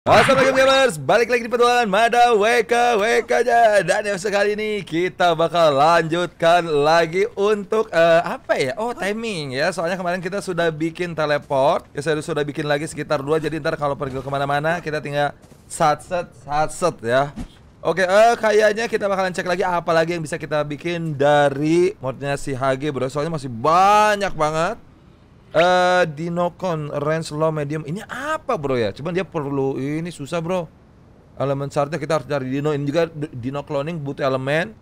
Assalamualaikum gamers, balik lagi di petualangan Mada WK WK aja Dan yang sekali ini kita bakal lanjutkan lagi untuk uh, apa ya? Oh timing ya, soalnya kemarin kita sudah bikin teleport ya, saya sudah bikin lagi sekitar dua, jadi ntar kalau pergi kemana-mana kita tinggal satset satset ya Oke, uh, kayaknya kita bakalan cek lagi apa lagi yang bisa kita bikin dari modnya si HG bro Soalnya masih banyak banget uh, eh, Dinocon range low medium ini apa bro ya? Cuman dia perlu ini susah bro. Elemen chartnya kita harus cari Dino. Ini juga Dino cloning butuh elemen.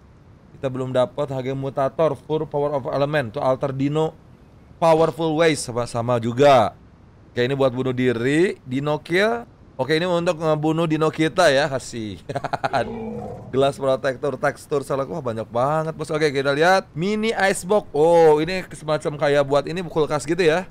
Kita belum dapat HG mutator full power of element to alter Dino powerful ways sama sama juga. Kayak ini buat bunuh diri, Dino kill Oke ini untuk ngebunuh dino kita ya kasih Gelas protektor tekstur salah Wah banyak banget bos Oke kita lihat Mini icebox Oh ini semacam kayak buat ini kulkas gitu ya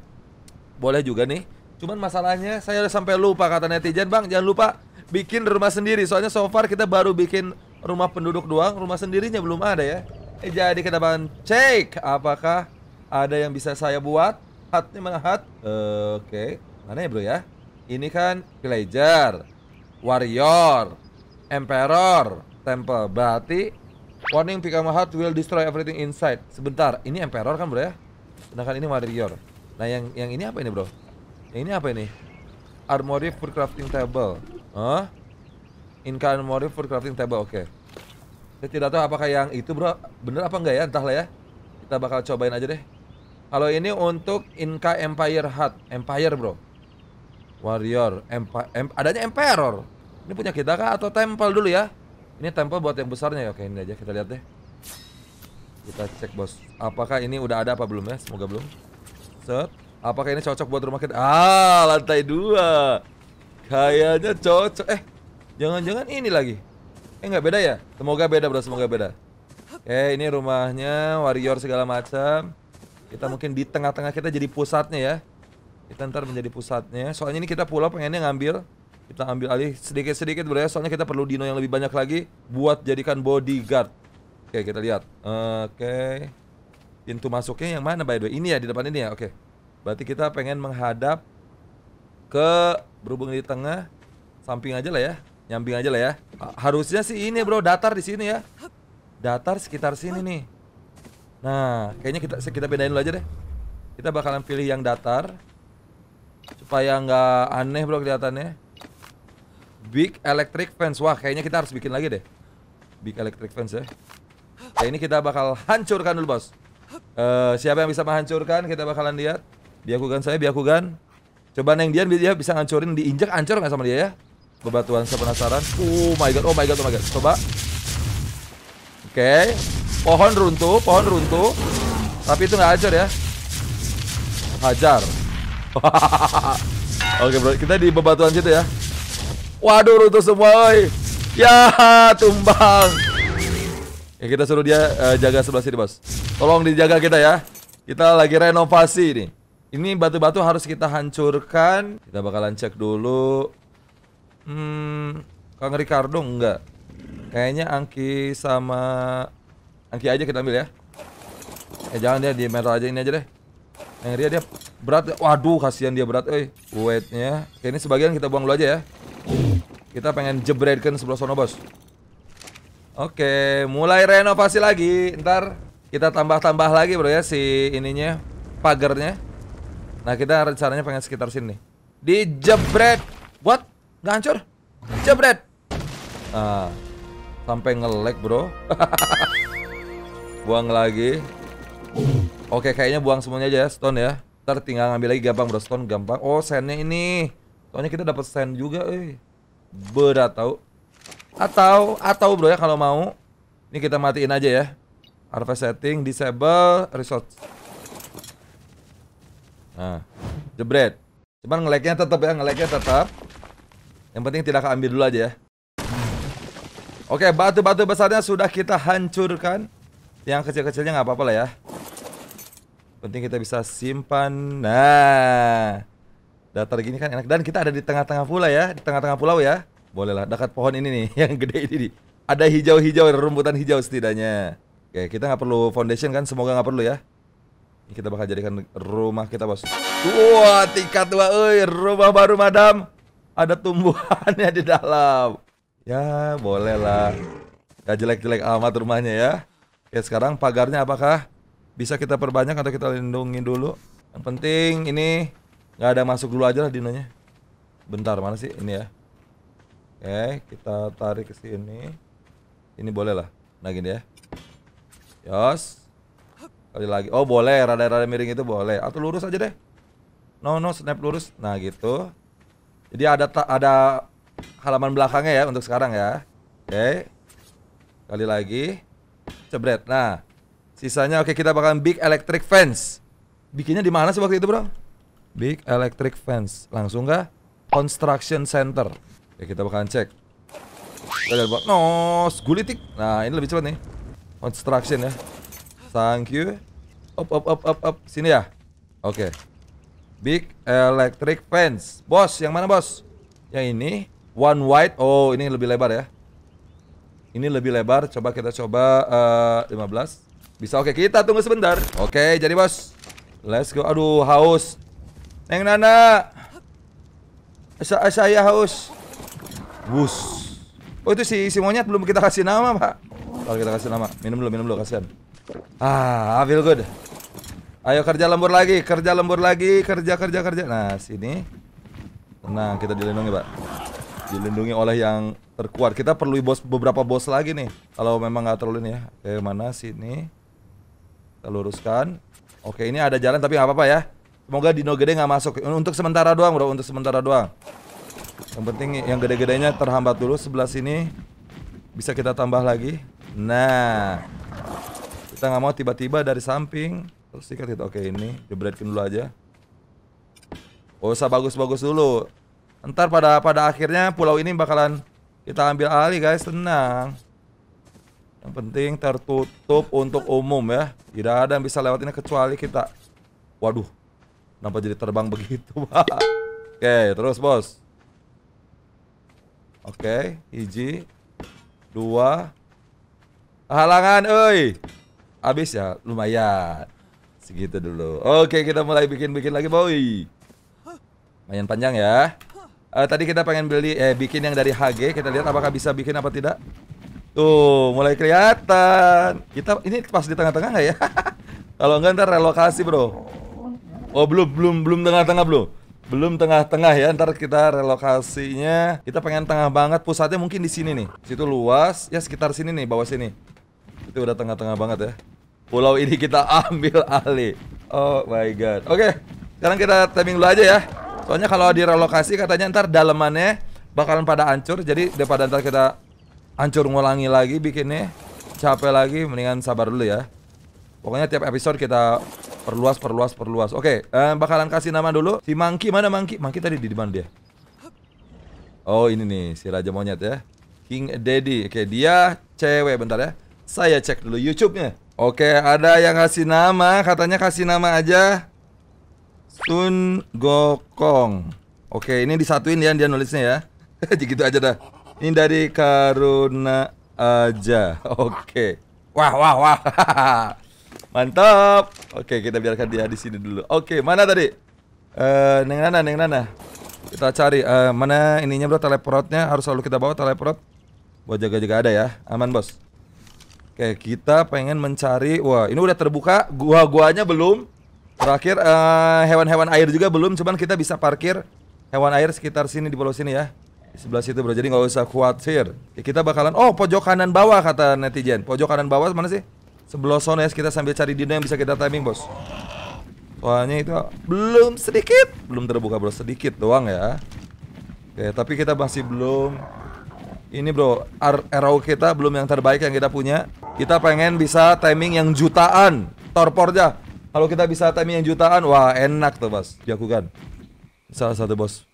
Boleh juga nih Cuman masalahnya saya udah sampai lupa kata netizen Bang jangan lupa bikin rumah sendiri Soalnya so far kita baru bikin rumah penduduk doang Rumah sendirinya belum ada ya eh, Jadi kita bakal cek Apakah ada yang bisa saya buat Hatnya mana hat? Uh, Oke okay. Mana ya bro ya ini kan villager, Warrior, Emperor, Temple. Berarti Warning Pikama Heart will destroy everything inside. Sebentar, ini Emperor kan bro ya? Sedangkan ini Warrior. Nah yang yang ini apa ini bro? Yang ini apa ini? Armory for crafting table. Huh? Inca Armory for crafting table. Oke. Okay. Saya tidak tahu apakah yang itu bro bener apa enggak ya? Entahlah ya. Kita bakal cobain aja deh. Kalau ini untuk Inca Empire hut, Empire bro. Warrior, Empire, em, adanya Emperor. Ini punya kita kah atau Temple dulu ya? Ini Temple buat yang besarnya ya. Oke, ini aja kita lihat deh. Kita cek bos. Apakah ini udah ada apa belum ya? Semoga belum. Set. Apakah ini cocok buat rumah kita? Ah, lantai dua. Kayaknya cocok. Eh, jangan-jangan ini lagi. Eh, nggak beda ya? Semoga beda bro, semoga beda. Eh, ini rumahnya warrior segala macam. Kita mungkin di tengah-tengah kita jadi pusatnya ya kita ntar menjadi pusatnya soalnya ini kita pulau pengennya ngambil kita ambil alih sedikit-sedikit berarti ya. soalnya kita perlu dino yang lebih banyak lagi buat jadikan bodyguard oke kita lihat oke pintu masuknya yang mana by the way ini ya di depan ini ya oke berarti kita pengen menghadap ke berhubung di tengah samping aja lah ya nyamping aja lah ya harusnya sih ini bro datar di sini ya datar sekitar sini nih nah kayaknya kita kita bedain dulu aja deh kita bakalan pilih yang datar supaya nggak aneh bro kelihatannya. Big Electric Fence. Wah, kayaknya kita harus bikin lagi deh. Big Electric Fence ya. Ya ini kita bakal hancurkan dulu, Bos. Uh, siapa yang bisa menghancurkan kita bakalan lihat. Biakugan saya, biakugan. Coba Neng Dian dia bisa ngancurin diinjak ancur nggak sama dia ya? Bebatuan saya penasaran. Oh my god, oh my god, oh my god. Coba. Oke. Okay. Pohon runtuh, pohon runtuh. Tapi itu nggak hancur ya. Hajar. Oke bro, kita di bebatuan situ ya. Waduh runtuh semua, oi. Ya, tumbang. Ya, kita suruh dia uh, jaga sebelah sini, Bos. Tolong dijaga kita ya. Kita lagi renovasi ini. Ini batu-batu harus kita hancurkan. Kita bakalan cek dulu. Hmm, Kang Ricardo enggak. Kayaknya Angki sama Angki aja kita ambil ya. Eh jangan dia di metal aja ini aja deh. Yang dia dia berat. Waduh, kasihan dia berat. Eh, weightnya. Oke, ini sebagian kita buang dulu aja ya. Kita pengen jebretkan sebelah sono, bos. Oke, mulai renovasi lagi. Ntar kita tambah-tambah lagi, bro ya, si ininya, pagernya. Nah, kita rencananya pengen sekitar sini. Dijebret. What? buat hancur? Jebret. Ah, sampai ngelek, bro. buang lagi. Oke, kayaknya buang semuanya aja ya, stone ya. Ntar tinggal ngambil lagi gampang bro, stone gampang. Oh, sandnya ini. Soalnya kita dapat sen juga, eh. Berat tau. Atau, atau bro ya kalau mau. Ini kita matiin aja ya. Harvest setting, disable, resource. Nah, jebret. Cuman ngeleknya tetap ya, ngeleknya tetap. Yang penting tidak keambil dulu aja ya. Oke, batu-batu besarnya sudah kita hancurkan. Yang kecil-kecilnya nggak apa-apa lah ya. Penting kita bisa simpan. Nah, datar gini kan enak. Dan kita ada di tengah-tengah pulau ya, di tengah-tengah pulau ya. Bolehlah, dekat pohon ini nih, yang gede ini nih. Ada hijau-hijau, rumputan hijau setidaknya. Oke, kita nggak perlu foundation kan? Semoga nggak perlu ya. Ini kita bakal jadikan rumah kita bos. Wah, tingkat dua, Uy, rumah baru madam. Ada tumbuhannya di dalam. Ya, bolehlah. Gak jelek-jelek amat rumahnya ya. Oke, sekarang pagarnya apakah? bisa kita perbanyak atau kita lindungi dulu. Yang penting ini nggak ada masuk dulu aja lah dinonya. Bentar mana sih ini ya? Oke, kita tarik ke sini. Ini boleh lah. Nah gini ya. Yos. Kali lagi. Oh boleh, rada-rada miring itu boleh. Atau lurus aja deh. No no snap lurus. Nah gitu. Jadi ada ada halaman belakangnya ya untuk sekarang ya. Oke. Kali lagi. Cebret. Nah, Sisanya oke kita bakalan big electric fence. Bikinnya di mana sih waktu itu, Bro? Big electric fence. Langsung kah? Construction center. Oke, kita bakalan cek. Kita buat nos gulitik. Nah, ini lebih cepat nih. Construction ya. Thank you. Up up up up up sini ya. Oke. Okay. Big electric fence. Bos, yang mana, Bos? Yang ini one wide. Oh, ini lebih lebar ya. Ini lebih lebar. Coba kita coba uh, eh, 15. Bisa oke, kita tunggu sebentar. Oke, jadi bos. Let's go. Aduh, haus. Neng Nana. Saya saya haus. bus Oh, itu si si monyet belum kita kasih nama, Pak. Kalau kita kasih nama. Minum dulu, minum dulu, kasihan. Ah, I feel good. Ayo kerja lembur lagi, kerja lembur lagi, kerja kerja kerja. Nah, sini. tenang kita dilindungi, Pak. Dilindungi oleh yang terkuat. Kita perlu bos beberapa bos lagi nih. Kalau memang nggak terlalu ini ya. Eh, mana sini? Kita luruskan. Oke, ini ada jalan tapi nggak apa-apa ya. Semoga dino gede nggak masuk. Untuk sementara doang, bro. Untuk sementara doang. Yang penting yang gede-gedenya terhambat dulu. Sebelah sini bisa kita tambah lagi. Nah, kita nggak mau tiba-tiba dari samping. Terus sikat kita. Oke, ini jebretkin dulu aja. Oh, usah bagus-bagus dulu. Ntar pada pada akhirnya pulau ini bakalan kita ambil alih, guys. Tenang. Yang penting tertutup untuk umum ya. Tidak ada yang bisa lewat ini kecuali kita. Waduh, kenapa jadi terbang begitu? Oke, terus bos. Oke, hiji, dua, halangan, oi. Habis ya, lumayan. Segitu dulu. Oke, kita mulai bikin-bikin lagi, boy. Lumayan panjang ya. Uh, tadi kita pengen beli, eh bikin yang dari HG. Kita lihat apakah bisa bikin apa tidak. Tuh, mulai kelihatan. Kita ini pas di tengah-tengah nggak -tengah ya? Kalau enggak ntar relokasi, Bro. Oh, belum belum belum tengah-tengah belum. Belum tengah-tengah ya, ntar kita relokasinya. Kita pengen tengah banget, pusatnya mungkin di sini nih. Situ luas, ya sekitar sini nih, bawah sini. Itu udah tengah-tengah banget ya. Pulau ini kita ambil alih. Oh my god. Oke, okay, sekarang kita timing dulu aja ya. Soalnya kalau direlokasi katanya ntar dalemannya bakalan pada hancur, jadi daripada ntar kita hancur ngulangi lagi bikinnya capek lagi mendingan sabar dulu ya pokoknya tiap episode kita perluas perluas perluas oke eh, bakalan kasih nama dulu si monkey mana monkey monkey tadi di mana dia oh ini nih si raja monyet ya king daddy oke dia cewek bentar ya saya cek dulu youtube-nya oke ada yang kasih nama katanya kasih nama aja Sun Gokong oke ini disatuin ya dia nulisnya ya jadi gitu aja dah ini dari Karuna aja. Oke. Okay. Wah, wah, wah. Mantap. Oke, okay, kita biarkan dia di sini dulu. Oke, okay, mana tadi? Eh, uh, Neng Nana, Neng Nana. Kita cari uh, mana ininya bro teleportnya harus selalu kita bawa teleport. Buat jaga-jaga ada ya. Aman, Bos. Oke, kita pengen mencari Wah, ini udah terbuka Gua-guanya belum Terakhir, eh, hewan-hewan uh, hewan air juga belum Cuman kita bisa parkir Hewan air sekitar sini, di pulau sini ya sebelah situ bro. Jadi nggak usah khawatir. Ya, kita bakalan oh pojok kanan bawah kata netizen. Pojok kanan bawah mana sih? Sebelah sana ya kita sambil cari dino yang bisa kita timing bos. Soalnya itu belum sedikit, belum terbuka bro sedikit doang ya. Oke, ya, tapi kita masih belum. Ini bro, arrow kita belum yang terbaik yang kita punya. Kita pengen bisa timing yang jutaan. Torpornya. Kalau kita bisa timing yang jutaan, wah enak tuh bos. Dilakukan. Salah satu bos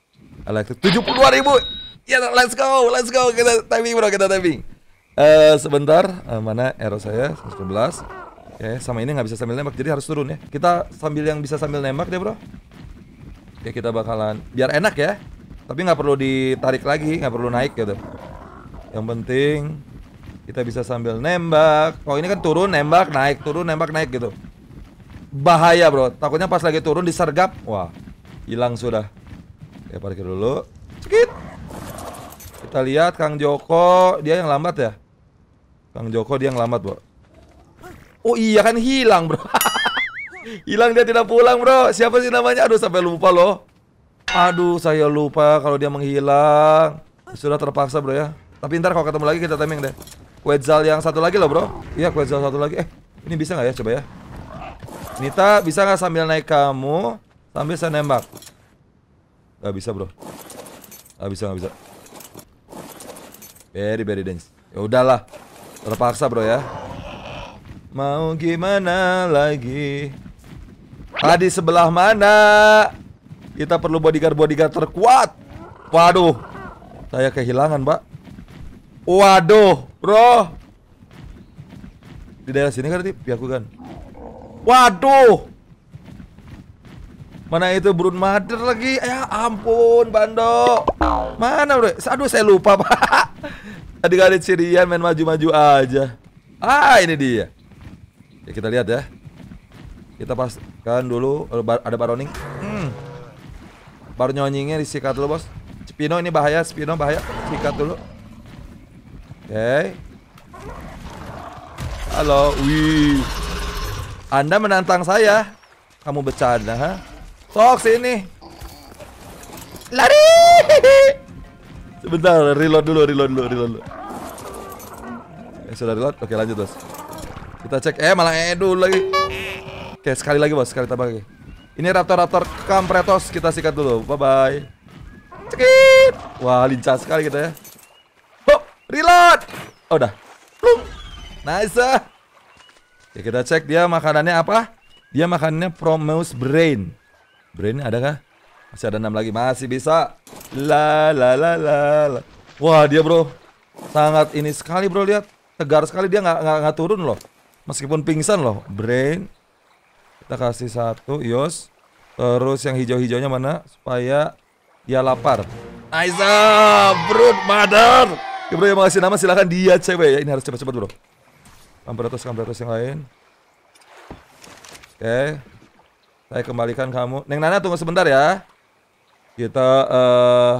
elektrik 72 ribu Ya, yeah, let's go, let's go. Kita timing bro, kita Eh, Uh, sebentar, uh, mana error saya? 11 Oke, okay, sama ini nggak bisa sambil nembak, jadi harus turun ya. Kita sambil yang bisa sambil nembak deh bro. Oke, ya, okay, kita bakalan biar enak ya. Tapi nggak perlu ditarik lagi, nggak perlu naik gitu. Yang penting kita bisa sambil nembak. Oh ini kan turun nembak naik, turun nembak naik gitu. Bahaya bro, takutnya pas lagi turun disergap, wah hilang sudah. Oke ya, parkir dulu. Cekit. Kita lihat Kang Joko, dia yang lambat ya? Kang Joko dia yang lambat, Bro. Oh iya kan hilang, Bro. hilang dia tidak pulang, Bro. Siapa sih namanya? Aduh, sampai lupa loh. Aduh, saya lupa kalau dia menghilang. Sudah terpaksa, Bro ya. Tapi ntar kalau ketemu lagi kita timing deh. Quetzal yang satu lagi loh, Bro. Iya, Quetzal satu lagi. Eh, ini bisa nggak ya? Coba ya. Nita, bisa nggak sambil naik kamu? Sambil saya nembak. Gak bisa, Bro. Gak bisa, gak bisa. Very very dense. Ya udahlah. Terpaksa bro ya. Mau gimana lagi? Tadi ah, sebelah mana? Kita perlu bodyguard-bodyguard terkuat. Waduh. Saya kehilangan, Pak. Waduh, Bro. Di daerah sini kan tadi pihak kan. Waduh. Mana itu burun Mother lagi? Ya ampun, Bando. Mana, Bro? Aduh, saya lupa, Pak. Tadi kali Sirian main maju-maju aja. Ah, ini dia. Ya kita lihat ya. Kita pastikan dulu eh, ada baroning. Hmm. Baru nyonyingnya disikat dulu, Bos. Spino ini bahaya, Spino bahaya. Sikat dulu. Oke. Okay. Halo, wih. Anda menantang saya. Kamu bercanda, ha? Sok sini. Lari. Sebentar, reload dulu, reload dulu, reload dulu. Eh, sudah reload. Oke, lanjut, Bos. Kita cek eh malah eh lagi. Oke, sekali lagi, Bos. Sekali tambah lagi. Ini raptor-raptor kampretos kita sikat dulu. Bye bye. Cekit. Wah, lincah sekali kita ya. Hop, reload. Oh, udah. Plum. Nice. Ya, kita cek dia makanannya apa? Dia makannya Promeus Brain. Brain ada kah? Masih ada 6 lagi, masih bisa. La la la la. la. Wah, dia bro. Sangat ini sekali bro, lihat. Tegar sekali dia nggak nggak turun loh. Meskipun pingsan loh. Brain. Kita kasih satu, Yos. Terus yang hijau-hijaunya mana? Supaya dia lapar. Aiza, brut mother. Ya bro yang mau kasih nama silahkan dia cewek ya. Ini harus cepat-cepat bro. Kamperatus, kamperatus yang lain. Oke. Okay. Saya kembalikan kamu. Neng Nana tunggu sebentar ya. Kita uh,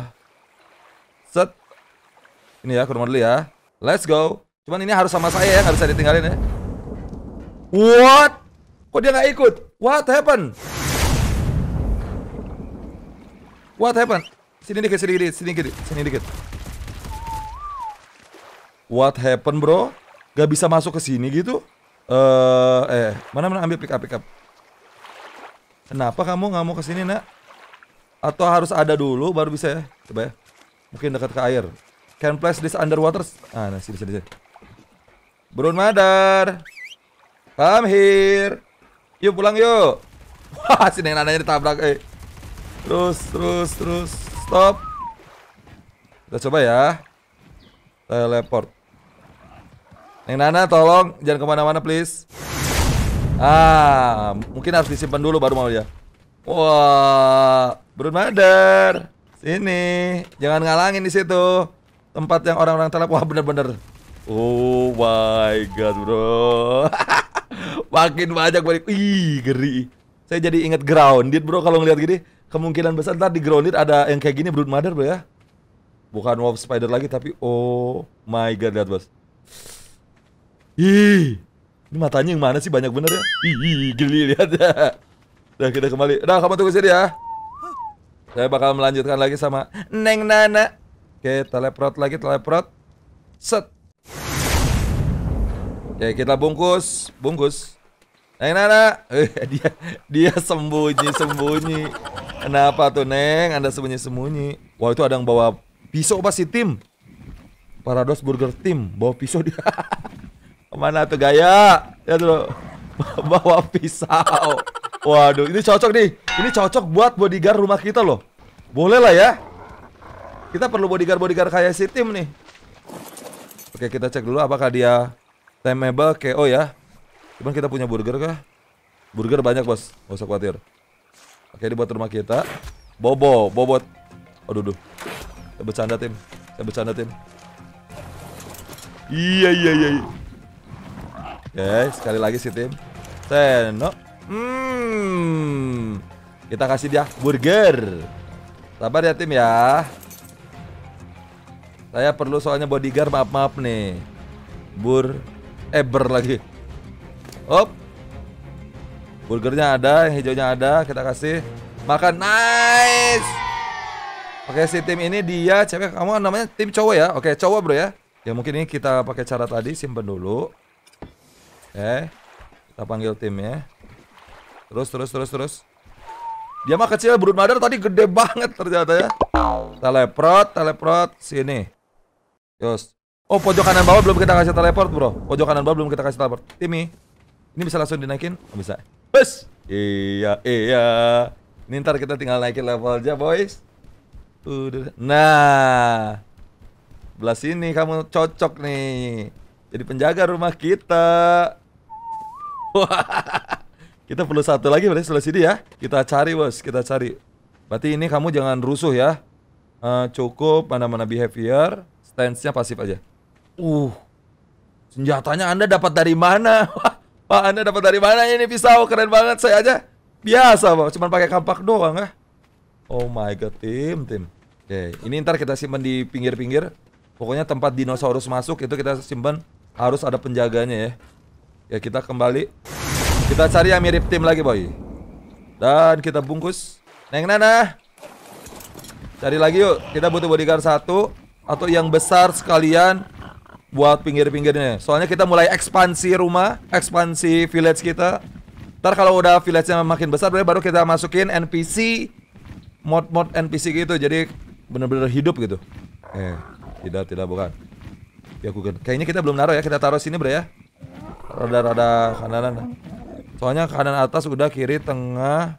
set ini ya kurang ya. Let's go. Cuman ini harus sama saya ya, nggak bisa ditinggalin ya. What? Kok dia nggak ikut? What happened? What happened? Sini dikit, sini dikit, sini dikit, sini dikit. What happened bro? Gak bisa masuk ke sini gitu? Uh, eh, mana mana ambil pick up, pick up. Kenapa kamu nggak mau kesini nak? Atau harus ada dulu baru bisa ya? Coba ya. Mungkin dekat ke air. Can place this underwater? Ah, nah, sini, sini, sini. Brown Mother. Come here. Yuk pulang yuk. Wah, sini yang nananya ditabrak, eh. Terus, terus, terus. Stop. Kita coba ya. Teleport. Neng Nana tolong jangan kemana-mana please Ah, mungkin harus disimpan dulu baru mau ya. Wah, Brun Mother. Sini, jangan ngalangin di situ. Tempat yang orang-orang telap. Wah, bener-bener. Oh my god, bro. Makin banyak balik. Ih, geri. Saya jadi ingat grounded, bro. Kalau ngeliat gini, kemungkinan besar ntar di grounded ada yang kayak gini Brun Mother, bro ya. Bukan Wolf Spider lagi, tapi oh my god, lihat bos. Ih, ini matanya yang mana sih banyak bener ya? Ih, geli lihat ya. Nah, kita kembali. Nah, kamu tunggu sini ya. Saya bakal melanjutkan lagi sama Neng Nana. Oke, teleprot lagi, teleprot. Set. Oke, kita bungkus, bungkus. Neng Nana, eh, dia dia sembunyi sembunyi. Kenapa tuh Neng? Anda sembunyi sembunyi. Wah itu ada yang bawa pisau pasti tim. Parados Burger Tim bawa pisau dia. Mana tuh gaya? Ya tuh bawa pisau. Waduh, ini cocok nih. Ini cocok buat bodyguard rumah kita loh. Boleh lah ya. Kita perlu bodyguard-bodyguard kayak si tim nih. Oke, kita cek dulu apakah dia timeable KO ya. Cuman kita punya burger kah? Burger banyak, Bos. Gak usah khawatir. Oke, ini buat rumah kita. Bobo, bobot. Aduh, duh. Saya bercanda, tim. Saya bercanda, tim. Iya, iya, iya. iya. Oke, sekali lagi si tim. Seno. Hmm. Kita kasih dia burger. Sabar ya tim ya. Saya perlu soalnya bodyguard maaf-maaf nih. Bur eber eh, lagi. Op. Burgernya ada, yang hijaunya ada, kita kasih makan. Nice. Oke, si tim ini dia cewek kamu namanya tim cowok ya. Oke, cowok bro ya. Ya mungkin ini kita pakai cara tadi simpen dulu. Eh, kita panggil tim ya. Terus, terus, terus, terus. Dia mah kecil, brood mother tadi gede banget ternyata ya. teleport teleport sini. Yos. Oh, pojok kanan bawah belum kita kasih teleport, bro. Pojok kanan bawah belum kita kasih teleport. Timmy, ini bisa langsung dinaikin? Oh, bisa. Bus! Iya, iya. Ini ntar kita tinggal naikin level aja, boys. Udah. Nah. Belah sini kamu cocok nih. Jadi penjaga rumah kita. kita perlu satu lagi berarti sebelah sini ya. Kita cari bos, kita cari. Berarti ini kamu jangan rusuh ya. Uh, cukup mana-mana behavior, stance-nya pasif aja. Uh, senjatanya Anda dapat dari mana? Pak Anda dapat dari mana ini pisau? Keren banget saya aja. Biasa bos. cuman pakai kampak doang ah. Oh my god, tim, tim. Oke, okay. ini ntar kita simpan di pinggir-pinggir. Pokoknya tempat dinosaurus masuk itu kita simpan harus ada penjaganya ya. Ya kita kembali Kita cari yang mirip tim lagi boy Dan kita bungkus Neng Nana Cari lagi yuk Kita butuh bodyguard satu Atau yang besar sekalian Buat pinggir-pinggirnya Soalnya kita mulai ekspansi rumah Ekspansi village kita Ntar kalau udah village-nya makin besar baru kita masukin NPC Mod-mod NPC gitu Jadi bener-bener hidup gitu Eh, tidak, tidak bukan. Ya Google. Kayaknya kita belum naruh ya, kita taruh sini bro ya. Rada-rada kanan Soalnya kanan atas udah kiri tengah.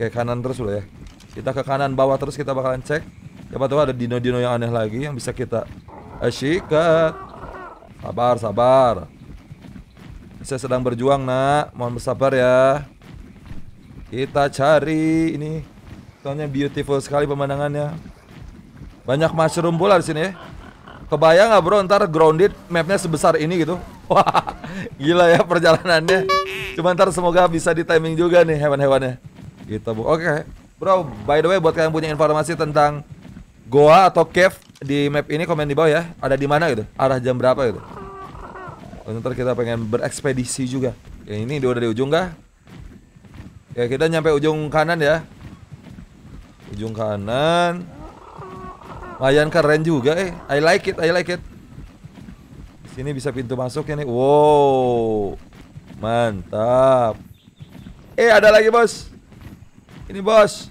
Kayak kanan terus loh ya. Kita ke kanan bawah terus kita bakalan cek. Siapa tahu ada dino-dino yang aneh lagi yang bisa kita asyikat Sabar, sabar. Saya sedang berjuang, Nak. Mohon bersabar ya. Kita cari ini. Soalnya beautiful sekali pemandangannya. Banyak mushroom pula di sini ya. Kebayang nggak bro ntar grounded mapnya sebesar ini gitu? Wah. Gila ya perjalanannya. Cuman ntar semoga bisa di timing juga nih hewan-hewannya. Gitu bu. Oke, okay. bro. By the way, buat kalian punya informasi tentang goa atau cave di map ini komen di bawah ya. Ada di mana gitu? Arah jam berapa gitu? Oh, ntar kita pengen berekspedisi juga. Ya ini udah di ujung kah? Ya kita nyampe ujung kanan ya. Ujung kanan. Mayan keren juga eh. I like it, I like it. Sini bisa pintu masuk ini. Ya wow. Mantap. Eh, ada lagi, Bos. Ini, Bos.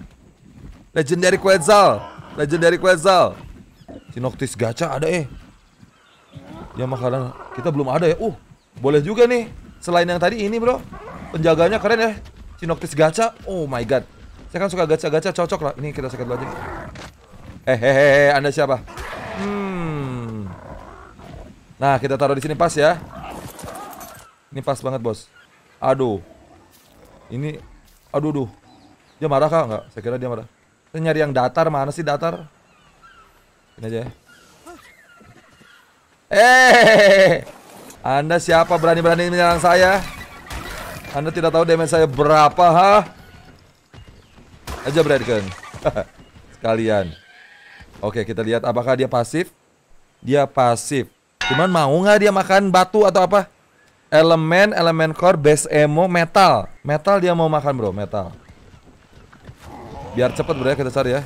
Legendary Quetzal. Legendary Quetzal. Sinoktis gacha ada eh. Ya makanan kita belum ada ya. Uh, boleh juga nih. Selain yang tadi ini, Bro. Penjaganya keren ya. Sinoktis gacha. Oh my god. Saya kan suka gacha-gacha cocok lah. Ini kita sakit dulu aja. Eh, hehehe, eh, Anda siapa? Nah, kita taruh di sini pas ya. Ini pas banget, Bos. Aduh. Ini aduh duh. Dia marah kah enggak? Saya kira dia marah. Saya nyari yang datar, mana sih datar? Ini aja ya. Eh. Anda siapa berani-berani menyerang saya? Anda tidak tahu damage saya berapa, ha? Aja Bradken. Sekalian. Oke, kita lihat apakah dia pasif? Dia pasif. Cuman mau nggak dia makan batu atau apa? Elemen, elemen core, base emo, metal. Metal dia mau makan bro, metal. Biar cepet bro ya kita cari ya.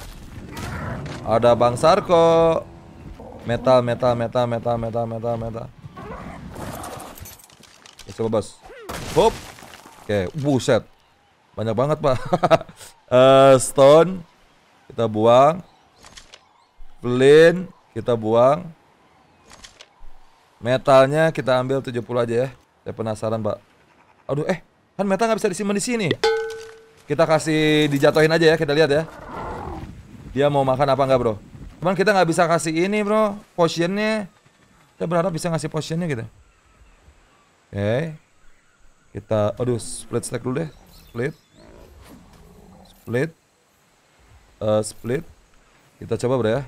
Ada Bang Sarko. Metal, metal, metal, metal, metal, metal, metal. coba bos. Hop. Oke, okay. buset. Banyak banget pak. uh, stone kita buang. Flint kita buang. Metalnya kita ambil 70 aja ya. Saya penasaran, Pak. Aduh, eh, kan metal nggak bisa disimpan di sini. Kita kasih dijatuhin aja ya, kita lihat ya. Dia mau makan apa nggak, Bro? Cuman kita nggak bisa kasih ini, Bro. Potionnya. Saya berharap bisa ngasih potionnya gitu. Oke. Okay. Kita, aduh, split stack dulu deh. Split. Split. Uh, split. Kita coba, Bro ya.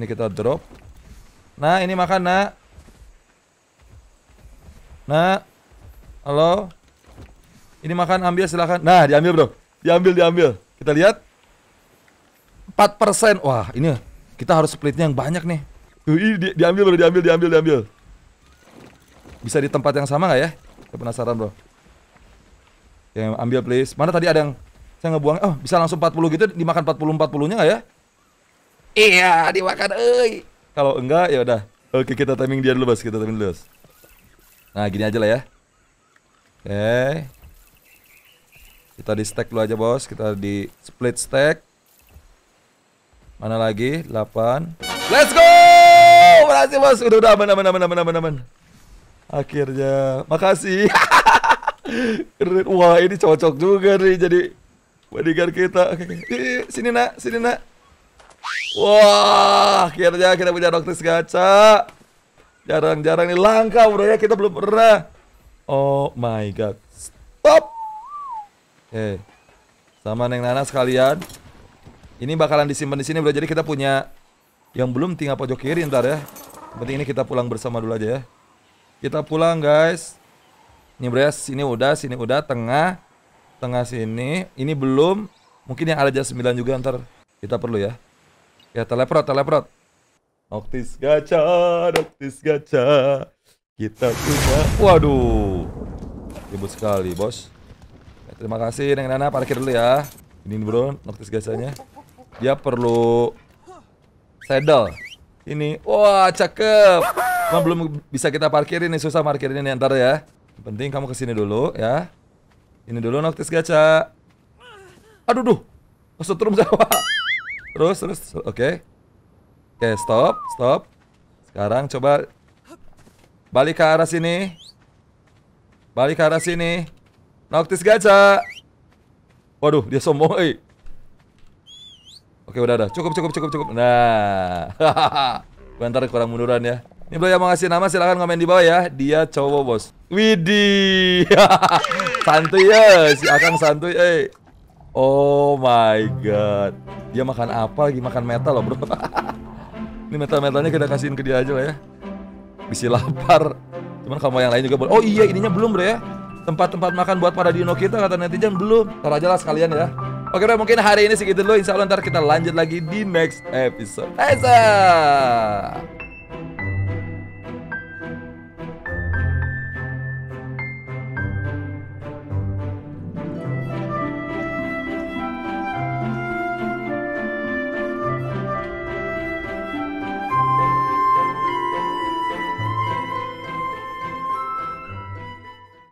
Ini kita drop. Nah, ini makan, Nak. Nah. Halo. Ini makan, ambil silahkan. Nah, diambil, Bro. Diambil, diambil. Kita lihat. 4%. Wah, ini kita harus splitnya yang banyak nih. tuh di, diambil, Bro. Diambil, diambil, diambil. Bisa di tempat yang sama nggak ya? Saya penasaran, Bro. Yang ambil, please. Mana tadi ada yang saya ngebuang? Oh, bisa langsung 40 gitu dimakan 40 40-nya nggak ya? Iya, dimakan, euy. Kalau enggak ya udah. Oke, kita timing dia dulu, Bos. Kita timing dulu, Bos. Nah, gini aja lah ya. Oke. Kita di stack dulu aja, Bos. Kita di split stack. Mana lagi? 8. Let's go! Makasih, Bos. Udah udah aman aman aman aman aman aman. Akhirnya. Makasih. Keren. Wah, ini cocok juga nih jadi bodyguard kita. Oke, sini nak, sini nak. Wah, akhirnya kita punya dokter gacha. Jarang-jarang ini langka bro ya, kita belum pernah. Oh my god. Stop. Oke. Eh, okay. Sama Neng Nana sekalian. Ini bakalan disimpan di sini bro. Jadi kita punya yang belum tinggal pojok kiri ntar ya. Seperti ini kita pulang bersama dulu aja ya. Kita pulang guys. Ini bro ya, sini udah, sini udah, tengah. Tengah sini. Ini belum. Mungkin yang ada jas 9 juga ntar kita perlu ya. Ya teleprot, teleprot. Noctis gacha, Noctis gacha. Kita punya. Waduh. Ribut sekali, Bos. Ya, terima kasih Neng Nana parkir dulu ya. Ini Bro, Noctis gacanya. Dia perlu saddle. Ini. Wah, cakep. Cuma belum bisa kita parkirin ini susah parkirin ini ntar ya. Yang penting kamu kesini dulu ya. Ini dulu Noctis gacha. Aduh duh. Kesetrum sama. Terus, terus. Oke. Okay. Oke, okay, stop, stop. Sekarang coba balik ke arah sini. Balik ke arah sini. Noctis gacha. Waduh, dia sombong, eh. Oke, okay, udah, udah. Cukup, cukup, cukup, cukup. Nah. bentar kurang munduran ya. Ini bro yang mau ngasih nama silahkan komen di bawah ya. Dia cowok bos. Widih. santuy ya, si Akang santuy. Eh. Oh my god. Dia makan apa lagi? Makan metal loh, Bro. Ini metal-metalnya kita kasihin ke dia aja lah ya. Bisa lapar. Cuman kamu yang lain juga boleh. Oh iya, ininya belum, Bro ya. Tempat-tempat makan buat para dino kita kata netizen belum. Ntar aja lah sekalian ya. Oke bro, mungkin hari ini segitu dulu. Insya Allah ntar kita lanjut lagi di next episode. Esa!